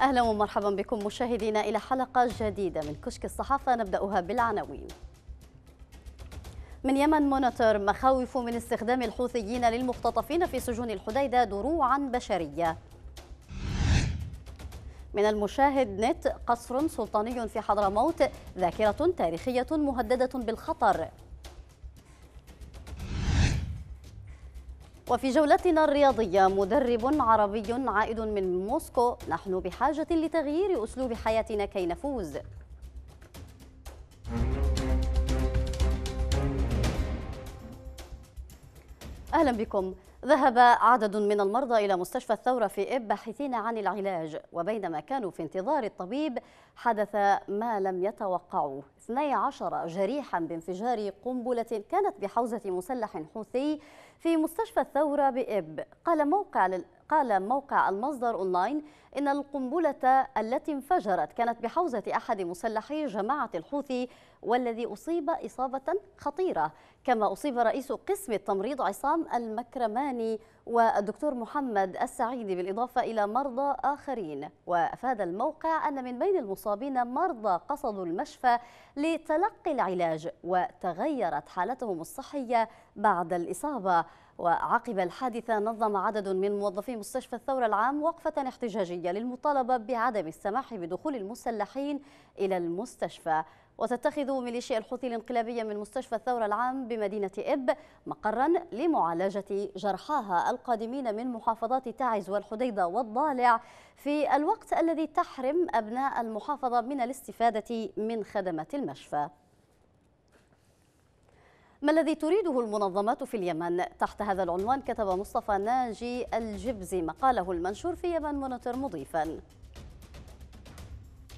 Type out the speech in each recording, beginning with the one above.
أهلا ومرحبا بكم مشاهدينا إلى حلقة جديدة من كشك الصحافة نبدأها بالعناوين من يمن مونيتور مخاوف من استخدام الحوثيين للمختطفين في سجون الحديدة دروعا بشرية من المشاهد نت قصر سلطاني في حضرموت ذاكرة تاريخية مهددة بالخطر وفي جولتنا الرياضية مدرب عربي عائد من موسكو نحن بحاجة لتغيير أسلوب حياتنا كي نفوز أهلا بكم ذهب عدد من المرضى إلى مستشفى الثورة في إب باحثين عن العلاج وبينما كانوا في انتظار الطبيب حدث ما لم يتوقعوه 12 جريحا بانفجار قنبلة كانت بحوزة مسلح حوثي في مستشفى الثورة بإب قال موقع لل... قال موقع المصدر أونلاين إن القنبلة التي انفجرت كانت بحوزة أحد مسلحي جماعة الحوثي والذي أصيب إصابة خطيرة كما أصيب رئيس قسم التمريض عصام المكرماني والدكتور محمد السعيدي بالإضافة إلى مرضى آخرين وأفاد الموقع أن من بين المصابين مرضى قصدوا المشفى لتلقي العلاج وتغيرت حالتهم الصحية بعد الإصابة وعقب الحادثة نظم عدد من موظفي مستشفى الثورة العام وقفة احتجاجية للمطالبة بعدم السماح بدخول المسلحين إلى المستشفى وتتخذ ميليشيا الحوثي الانقلابية من مستشفى الثورة العام بمدينة إب مقرا لمعالجة جرحاها القادمين من محافظات تعز والحديدة والضالع في الوقت الذي تحرم أبناء المحافظة من الاستفادة من خدمات المشفى ما الذي تريده المنظمات في اليمن؟ تحت هذا العنوان كتب مصطفى ناجي الجبزي مقاله المنشور في يمن مونيتور مضيفاً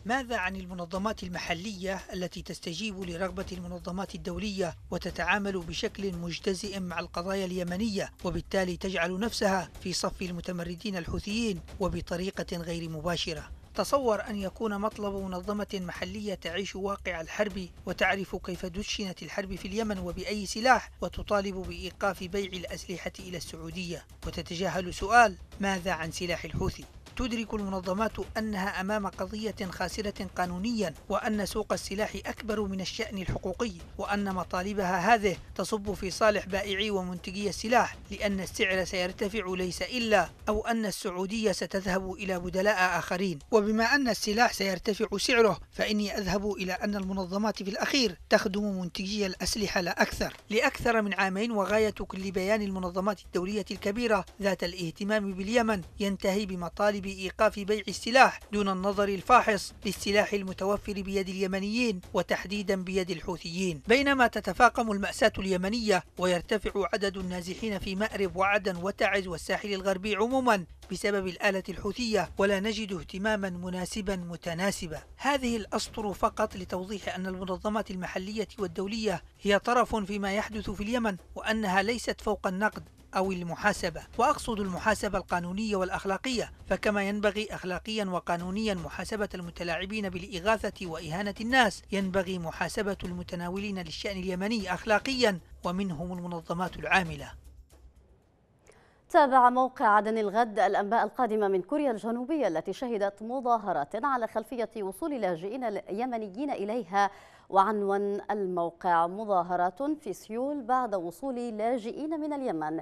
ماذا عن المنظمات المحلية التي تستجيب لرغبة المنظمات الدولية وتتعامل بشكل مجتزئ مع القضايا اليمنية وبالتالي تجعل نفسها في صف المتمردين الحوثيين وبطريقة غير مباشرة تصور أن يكون مطلب منظمة محلية تعيش واقع الحرب وتعرف كيف دشنت الحرب في اليمن وبأي سلاح وتطالب بإيقاف بيع الأسلحة إلى السعودية وتتجاهل سؤال ماذا عن سلاح الحوثي تدرك المنظمات أنها أمام قضية خاسرة قانونيا وأن سوق السلاح أكبر من الشأن الحقوقي وأن مطالبها هذه تصب في صالح بائعي ومنتجي السلاح لأن السعر سيرتفع ليس إلا أو أن السعودية ستذهب إلى بدلاء آخرين وبما أن السلاح سيرتفع سعره فإني أذهب إلى أن المنظمات في الأخير تخدم منتجي الأسلحة لا أكثر لأكثر من عامين وغاية كل بيان المنظمات الدولية الكبيرة ذات الاهتمام باليمن ينتهي بمطالب بإيقاف بيع السلاح دون النظر الفاحص للسلاح المتوفر بيد اليمنيين وتحديدا بيد الحوثيين بينما تتفاقم المأساة اليمنية ويرتفع عدد النازحين في مأرب وعدن وتعز والساحل الغربي عموما بسبب الآلة الحوثية ولا نجد اهتماما مناسبا متناسبا هذه الأسطر فقط لتوضيح أن المنظمات المحلية والدولية هي طرف فيما يحدث في اليمن وأنها ليست فوق النقد أو المحاسبة وأقصد المحاسبة القانونية والأخلاقية فكما ينبغي أخلاقيا وقانونيا محاسبة المتلاعبين بالإغاثة وإهانة الناس ينبغي محاسبة المتناولين للشأن اليمني أخلاقيا ومنهم المنظمات العاملة تابع موقع عدن الغد الأنباء القادمة من كوريا الجنوبية التي شهدت مظاهرات على خلفية وصول لاجئين يمنيين إليها وعنوان الموقع مظاهرات في سيول بعد وصول لاجئين من اليمن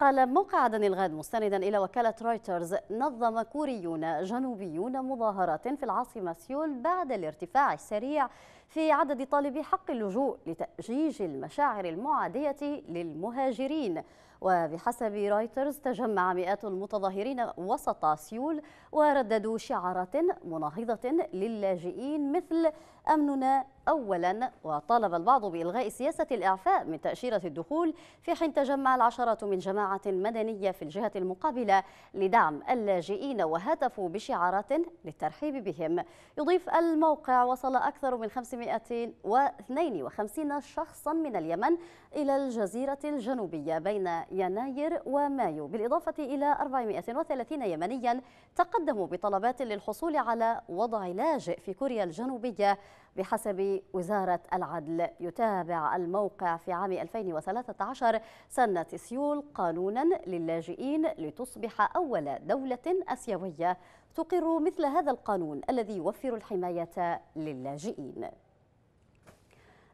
قال موقع عدن الغد مستندا إلى وكالة رويترز نظم كوريون جنوبيون مظاهرات في العاصمة سيول بعد الارتفاع السريع في عدد طالبي حق اللجوء لتأجيج المشاعر المعادية للمهاجرين وبحسب رايترز تجمع مئات المتظاهرين وسط سيول ورددوا شعارات مناهضة للاجئين مثل أمننا أولا وطالب البعض بإلغاء سياسة الإعفاء من تأشيرة الدخول في حين تجمع العشرات من جماعة مدنية في الجهة المقابلة لدعم اللاجئين وهتفوا بشعارات للترحيب بهم يضيف الموقع وصل أكثر من 552 شخصا من اليمن إلى الجزيرة الجنوبية بين يناير ومايو بالإضافة إلى 430 يمنيا تقدموا بطلبات للحصول على وضع لاجئ في كوريا الجنوبية بحسب وزارة العدل يتابع الموقع في عام 2013 سنة سيول قانونا للاجئين لتصبح أول دولة أسيوية تقر مثل هذا القانون الذي يوفر الحماية للاجئين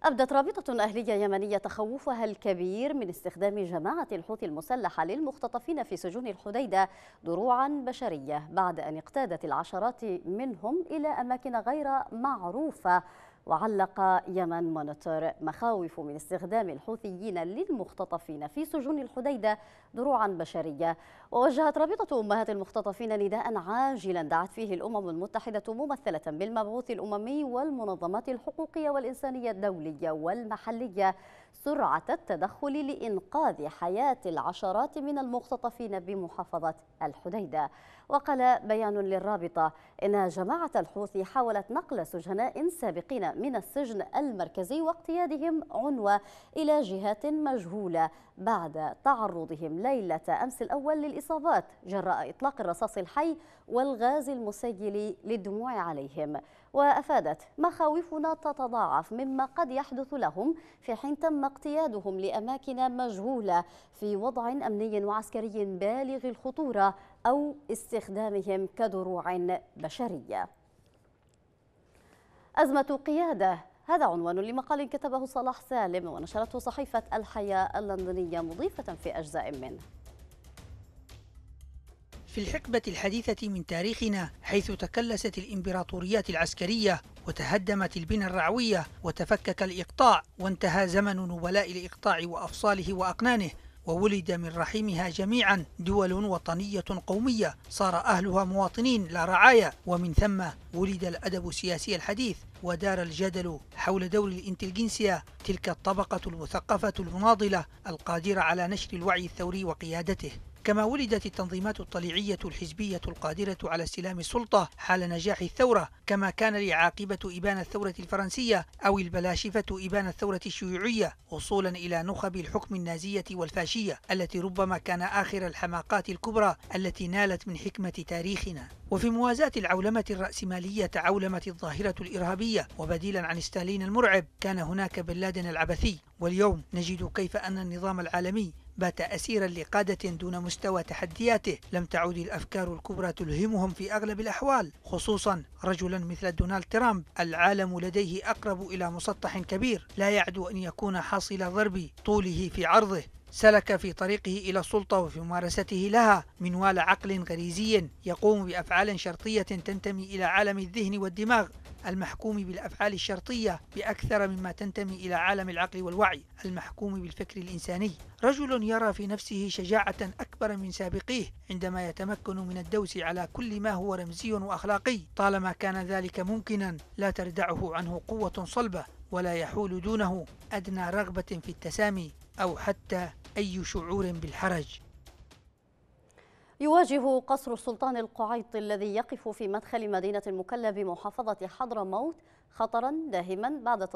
أبدت رابطة أهلية يمنية تخوفها الكبير من استخدام جماعة الحوثي المسلحة للمختطفين في سجون الحديدة دروعا بشرية بعد أن اقتادت العشرات منهم إلى أماكن غير معروفة وعلق يمن مونيتور مخاوف من استخدام الحوثيين للمختطفين في سجون الحديدة دروعا بشرية ووجهت رابطة أمهات المختطفين نداء عاجلا دعت فيه الأمم المتحدة ممثلة بالمبعوث الأممي والمنظمات الحقوقية والإنسانية الدولية والمحلية سرعة التدخل لإنقاذ حياة العشرات من المختطفين بمحافظة الحديدة وقال بيان للرابطة إن جماعة الحوثي حاولت نقل سجناء سابقين من السجن المركزي واقتيادهم عنوة إلى جهات مجهولة بعد تعرضهم ليلة أمس الأول للإصابات جراء إطلاق الرصاص الحي والغاز المسيل للدموع عليهم وأفادت مخاوفنا تتضاعف مما قد يحدث لهم في حين تم اقتيادهم لأماكن مجهولة في وضع أمني وعسكري بالغ الخطورة أو استخدامهم كدروع بشرية أزمة قيادة هذا عنوان لمقال كتبه صلاح سالم ونشرته صحيفة الحياة اللندنية مضيفة في أجزاء منه في الحقبة الحديثة من تاريخنا حيث تكلست الإمبراطوريات العسكرية وتهدمت البنى الرعوية وتفكك الإقطاع وانتهى زمن نبلاء الإقطاع وأفصاله وأقنانه وولد من رحمها جميعا دول وطنية قومية صار أهلها مواطنين لا رعايا ومن ثم ولد الأدب السياسي الحديث ودار الجدل حول دور الانتلجنسيا تلك الطبقة المثقفة المناضلة القادرة على نشر الوعي الثوري وقيادته كما ولدت التنظيمات الطليعية الحزبية القادرة على استلام السلطة حال نجاح الثورة كما كان لعاقبة إبان الثورة الفرنسية أو البلاشفة إبان الثورة الشيوعية وصولا إلى نخب الحكم النازية والفاشية التي ربما كان آخر الحماقات الكبرى التي نالت من حكمة تاريخنا وفي موازاة العولمة الرأسمالية عولمت الظاهرة الإرهابية وبديلا عن ستالين المرعب كان هناك بن لادن العبثي واليوم نجد كيف أن النظام العالمي بات أسيرا لقادة دون مستوى تحدياته لم تعود الأفكار الكبرى تلهمهم في أغلب الأحوال خصوصا رجلا مثل دونالد ترامب العالم لديه أقرب إلى مسطح كبير لا يعدو أن يكون حاصل ضرب طوله في عرضه سلك في طريقه إلى السلطة وفي ممارسته لها منوال عقل غريزي يقوم بأفعال شرطية تنتمي إلى عالم الذهن والدماغ المحكوم بالأفعال الشرطية بأكثر مما تنتمي إلى عالم العقل والوعي المحكوم بالفكر الإنساني رجل يرى في نفسه شجاعة أكبر من سابقيه عندما يتمكن من الدوس على كل ما هو رمزي وأخلاقي طالما كان ذلك ممكنا لا تردعه عنه قوة صلبة ولا يحول دونه أدنى رغبة في التسامي أو حتى أي شعور بالحرج يواجه قصر السلطان القعيط الذي يقف في مدخل مدينة المكلا بمحافظة حضرموت خطرا داهما بعد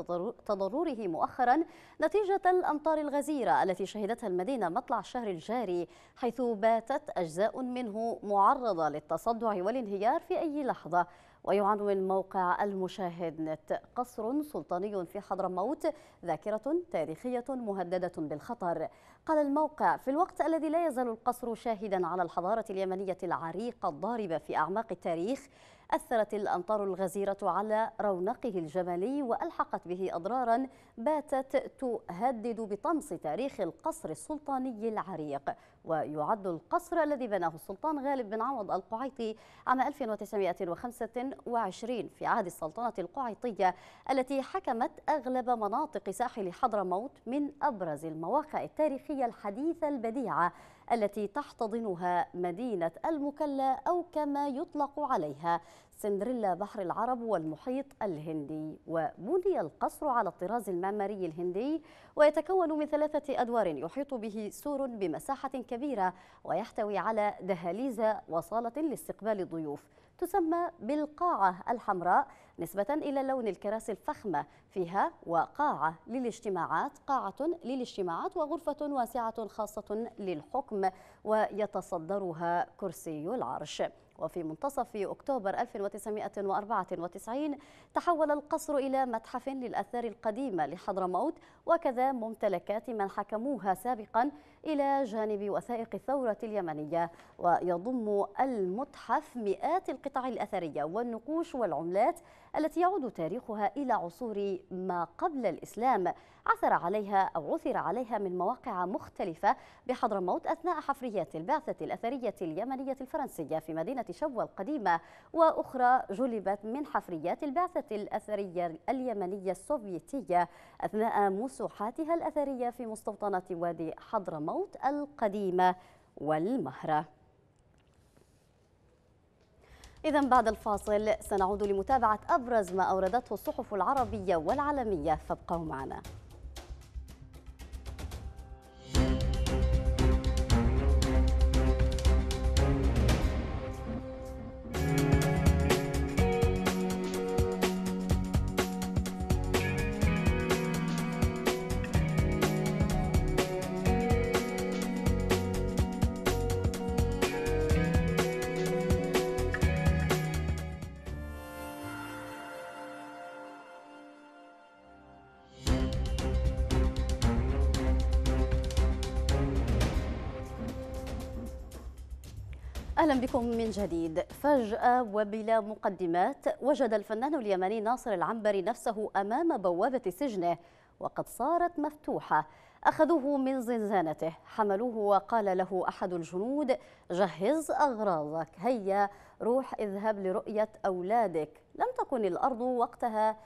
تضرره مؤخرا نتيجة الأمطار الغزيرة التي شهدتها المدينة مطلع الشهر الجاري حيث باتت أجزاء منه معرضة للتصدع والانهيار في أي لحظة ويعنون الموقع المشاهد نت قصر سلطاني في حضرموت ذاكرة تاريخية مهددة بالخطر قال الموقع في الوقت الذي لا يزال القصر شاهدا على الحضارة اليمنية العريقة الضاربة في أعماق التاريخ أثرت الأمطار الغزيرة على رونقه الجمالي وألحقت به أضرارا باتت تهدد بطمس تاريخ القصر السلطاني العريق ويعد القصر الذي بناه السلطان غالب بن عوض القعيطي عام 1925 في عهد السلطنة القعيطية التي حكمت أغلب مناطق ساحل حضرموت من أبرز المواقع التاريخية الحديثة البديعة التي تحتضنها مدينة المكلا أو كما يطلق عليها سندريلا بحر العرب والمحيط الهندي وبني القصر على الطراز المعماري الهندي ويتكون من ثلاثة أدوار يحيط به سور بمساحة كبيرة ويحتوي على دهاليز وصالة لاستقبال الضيوف تسمى بالقاعة الحمراء نسبة إلى لون الكراسي الفخمة فيها وقاعة للاجتماعات قاعة للاجتماعات وغرفة واسعة خاصة للحكم ويتصدرها كرسي العرش وفي منتصف أكتوبر 1994 تحول القصر إلى متحف للأثار القديمة لحضرموت وكذا ممتلكات من حكموها سابقا إلى جانب وثائق الثورة اليمنية ويضم المتحف مئات القطع الأثرية والنقوش والعملات التي يعود تاريخها إلى عصور ما قبل الإسلام عثر عليها أو عثر عليها من مواقع مختلفة بحضرموت أثناء حفريات البعثة الأثرية اليمنية الفرنسية في مدينة شبوة القديمة وأخرى جلبت من حفريات البعثة الأثرية اليمنية السوفيتية أثناء مسوحاتها الأثرية في مستوطنة وادي حضرموت القديمة والمهرة إذا بعد الفاصل سنعود لمتابعة أبرز ما أوردته الصحف العربية والعالمية فابقوا معنا أهلا بكم من جديد فجأة وبلا مقدمات وجد الفنان اليمني ناصر العنبري نفسه أمام بوابة سجنه وقد صارت مفتوحة أخذوه من زنزانته حملوه وقال له أحد الجنود جهز أغراضك هيا روح اذهب لرؤية أولادك لم تكن الأرض وقتها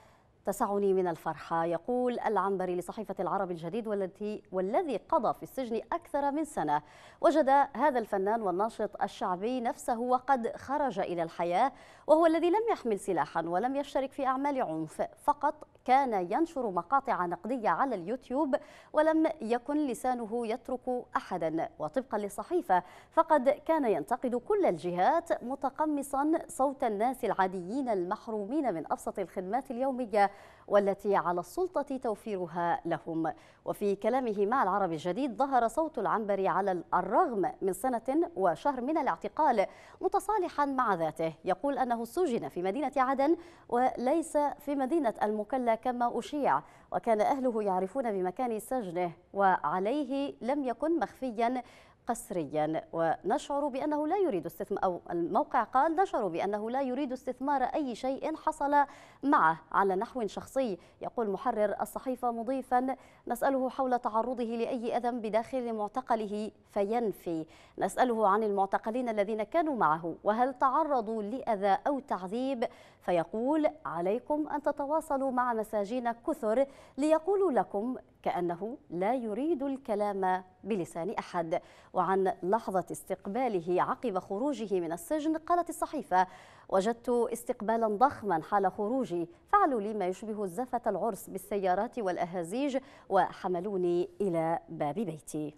تسعني من الفرحة يقول العنبري لصحيفة العرب الجديد والتي والذي قضى في السجن أكثر من سنة وجد هذا الفنان والناشط الشعبي نفسه وقد خرج إلى الحياة وهو الذي لم يحمل سلاحا ولم يشترك في أعمال عنف فقط كان ينشر مقاطع نقدية على اليوتيوب ولم يكن لسانه يترك أحدا وطبقا للصحيفة فقد كان ينتقد كل الجهات متقمصا صوت الناس العاديين المحرومين من أبسط الخدمات اليومية والتي على السلطة توفيرها لهم وفي كلامه مع العرب الجديد ظهر صوت العنبري على الرغم من سنة وشهر من الاعتقال متصالحا مع ذاته يقول أنه سجن في مدينة عدن وليس في مدينة المكلا كما أشيع وكان أهله يعرفون بمكان سجنه وعليه لم يكن مخفيا قسريا ونشعر بأنه لا يريد استثمار أو الموقع قال نشعر بأنه لا يريد استثمار أي شيء حصل معه على نحو شخصي يقول محرر الصحيفة مضيفا نسأله حول تعرضه لأي أذى بداخل معتقله فينفي نسأله عن المعتقلين الذين كانوا معه وهل تعرضوا لأذى أو تعذيب فيقول عليكم أن تتواصلوا مع مساجين كثر ليقولوا لكم كأنه لا يريد الكلام بلسان أحد وعن لحظة استقباله عقب خروجه من السجن قالت الصحيفة وجدت استقبالا ضخما حال خروجي فعلوا لي ما يشبه زفة العرس بالسيارات والأهازيج وحملوني إلى باب بيتي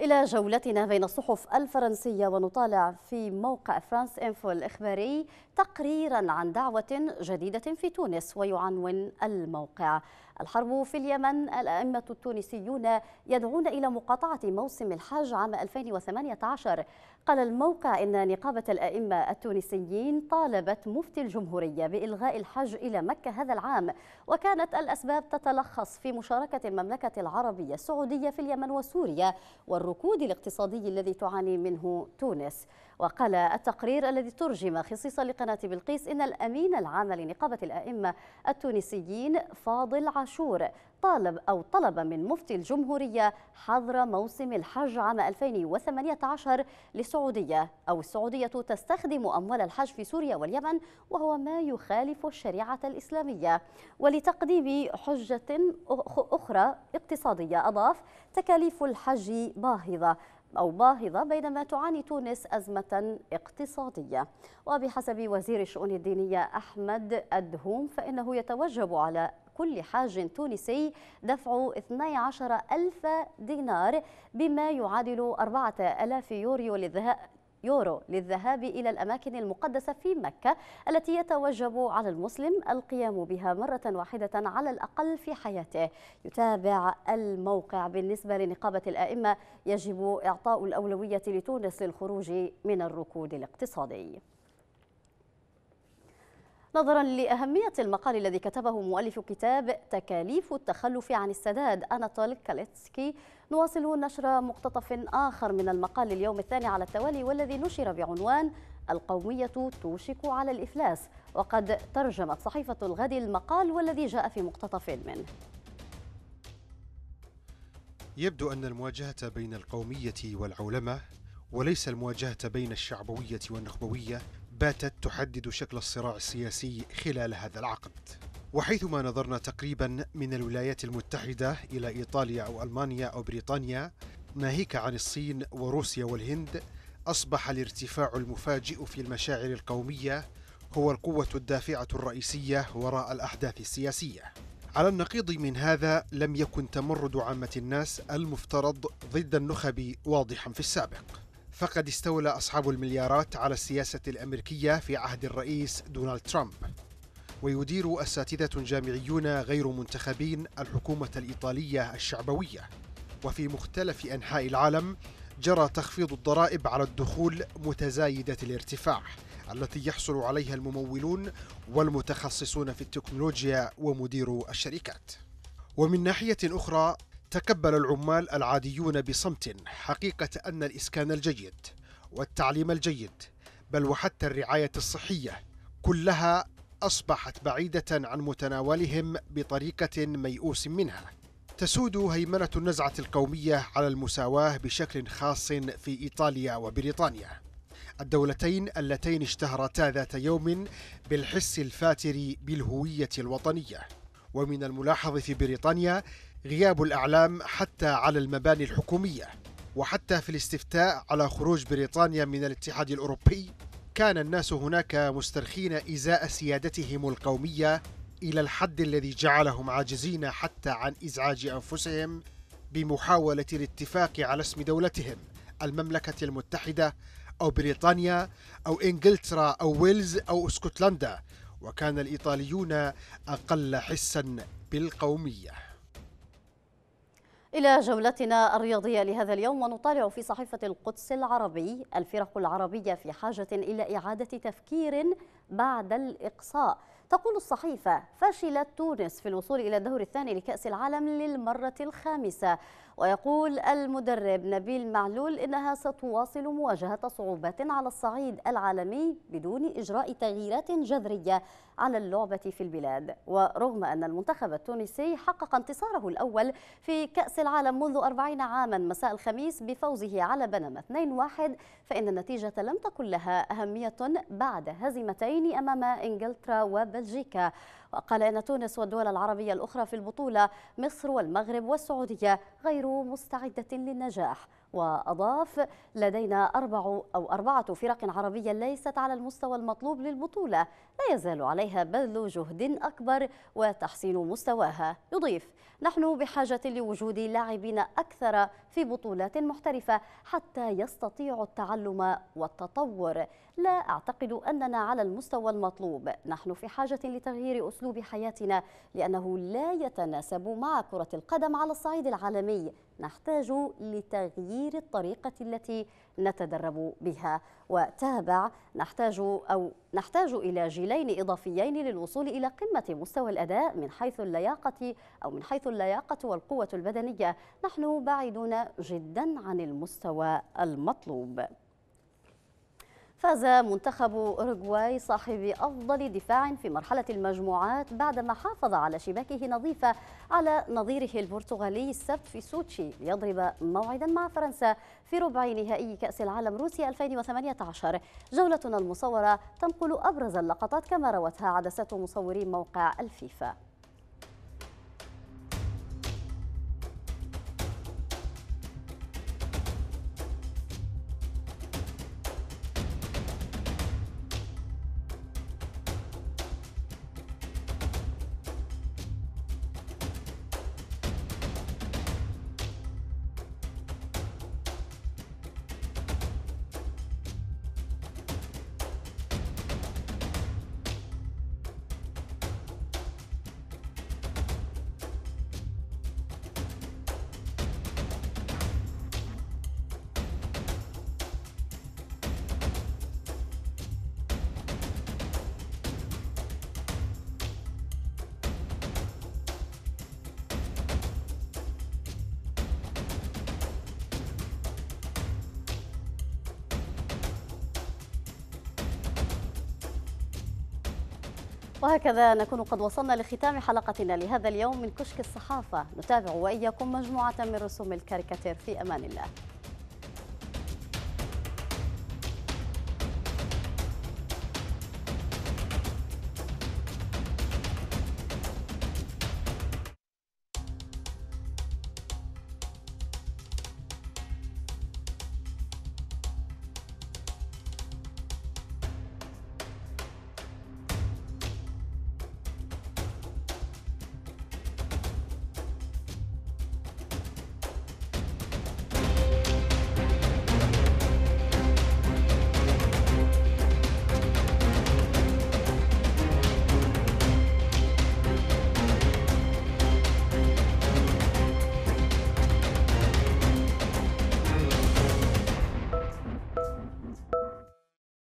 إلى جولتنا بين الصحف الفرنسية ونطالع في موقع فرانس إنفو الإخباري تقريرا عن دعوة جديدة في تونس ويعنون الموقع الحرب في اليمن الأئمة التونسيون يدعون إلى مقاطعة موسم الحج عام 2018 قال الموقع إن نقابة الأئمة التونسيين طالبت مفتي الجمهورية بإلغاء الحج إلى مكة هذا العام وكانت الأسباب تتلخص في مشاركة المملكة العربية السعودية في اليمن وسوريا والركود الاقتصادي الذي تعاني منه تونس وقال التقرير الذي ترجم خصيصا لقناة بلقيس إن الأمين العام لنقابة الأئمة التونسيين فاضل عاشور طالب أو طلب من مفتي الجمهورية حظر موسم الحج عام 2018 للسعودية أو السعودية تستخدم أموال الحج في سوريا واليمن وهو ما يخالف الشريعة الإسلامية ولتقديم حجة أخرى اقتصادية أضاف تكاليف الحج باهظة أو باهظة بينما تعاني تونس أزمة اقتصادية وبحسب وزير الشؤون الدينية أحمد الدهوم فإنه يتوجب على كل حاج تونسي دفع 12 ألف دينار بما يعادل 4000 يورو للذهاب يورو للذهاب إلى الأماكن المقدسة في مكة التي يتوجب على المسلم القيام بها مرة واحدة على الأقل في حياته يتابع الموقع بالنسبة لنقابة الأئمة يجب إعطاء الأولوية لتونس للخروج من الركود الاقتصادي نظرا لأهمية المقال الذي كتبه مؤلف كتاب تكاليف التخلف عن السداد أناتول كاليتسكي نواصل نشر مقتطف آخر من المقال اليوم الثاني على التوالي والذي نشر بعنوان القومية توشك على الإفلاس وقد ترجمت صحيفة الغد المقال والذي جاء في مقتطف منه يبدو أن المواجهة بين القومية والعولمة وليس المواجهة بين الشعبوية والنخبوية باتت تحدد شكل الصراع السياسي خلال هذا العقد وحيثما نظرنا تقريبا من الولايات المتحدة إلى إيطاليا أو ألمانيا أو بريطانيا ناهيك عن الصين وروسيا والهند أصبح الارتفاع المفاجئ في المشاعر القومية هو القوة الدافعة الرئيسية وراء الأحداث السياسية على النقيض من هذا لم يكن تمرد عامة الناس المفترض ضد النخب واضحا في السابق فقد استولى أصحاب المليارات على السياسة الأمريكية في عهد الرئيس دونالد ترامب ويدير أساتذة جامعيون غير منتخبين الحكومة الإيطالية الشعبوية وفي مختلف أنحاء العالم جرى تخفيض الضرائب على الدخول متزايدة الارتفاع التي يحصل عليها الممولون والمتخصصون في التكنولوجيا ومدير الشركات ومن ناحية أخرى تكبل العمال العاديون بصمت حقيقة أن الإسكان الجيد والتعليم الجيد بل وحتى الرعاية الصحية كلها أصبحت بعيدة عن متناولهم بطريقة ميؤوس منها تسود هيمنة النزعة القومية على المساواة بشكل خاص في إيطاليا وبريطانيا الدولتين اللتين اشتهرتا ذات يوم بالحس الفاتر بالهوية الوطنية ومن الملاحظ في بريطانيا غياب الأعلام حتى على المباني الحكومية وحتى في الاستفتاء على خروج بريطانيا من الاتحاد الأوروبي كان الناس هناك مسترخين إزاء سيادتهم القومية إلى الحد الذي جعلهم عاجزين حتى عن إزعاج أنفسهم بمحاولة الاتفاق على اسم دولتهم المملكة المتحدة أو بريطانيا أو إنجلترا أو ويلز أو اسكتلندا وكان الإيطاليون أقل حسا بالقومية إلى جولتنا الرياضية لهذا اليوم ونطالع في صحيفة القدس العربي الفرق العربية في حاجة إلى إعادة تفكير بعد الإقصاء تقول الصحيفة فشلت تونس في الوصول إلى الدور الثاني لكأس العالم للمرة الخامسة ويقول المدرب نبيل معلول إنها ستواصل مواجهة صعوبات على الصعيد العالمي بدون إجراء تغييرات جذرية على اللعبة في البلاد ورغم أن المنتخب التونسي حقق انتصاره الأول في كأس العالم منذ 40 عاما مساء الخميس بفوزه على بنما 2-1 فإن النتيجة لم تكن لها أهمية بعد هزيمتين أمام إنجلترا وبلجيكا وقال أن تونس والدول العربية الأخرى في البطولة مصر والمغرب والسعودية غير مستعدة للنجاح وأضاف لدينا أربع أو أربعة فرق عربية ليست على المستوى المطلوب للبطولة لا يزال عليها بذل جهد أكبر وتحسين مستواها يضيف نحن بحاجة لوجود لاعبين أكثر في بطولات محترفة حتى يستطيعوا التعلم والتطور لا أعتقد أننا على المستوى المطلوب نحن في حاجة لتغيير أسلوب حياتنا لأنه لا يتناسب مع كرة القدم على الصعيد العالمي نحتاج لتغيير الطريقة التي نتدرب بها وتابع نحتاج أو نحتاج إلى جيلين إضافيين للوصول إلى قمة مستوى الأداء من حيث اللياقة أو من حيث اللياقة والقوة البدنية نحن بعيدون جدا عن المستوى المطلوب فاز منتخب أوروغواي صاحب أفضل دفاع في مرحلة المجموعات بعدما حافظ على شباكه نظيفة على نظيره البرتغالي السبت في سوتشي ليضرب موعدا مع فرنسا في ربع نهائي كأس العالم روسيا 2018 جولتنا المصورة تنقل أبرز اللقطات كما روتها عدسات مصوري موقع الفيفا وهكذا نكون قد وصلنا لختام حلقتنا لهذا اليوم من كشك الصحافة نتابع وإياكم مجموعة من رسوم الكاريكاتير في أمان الله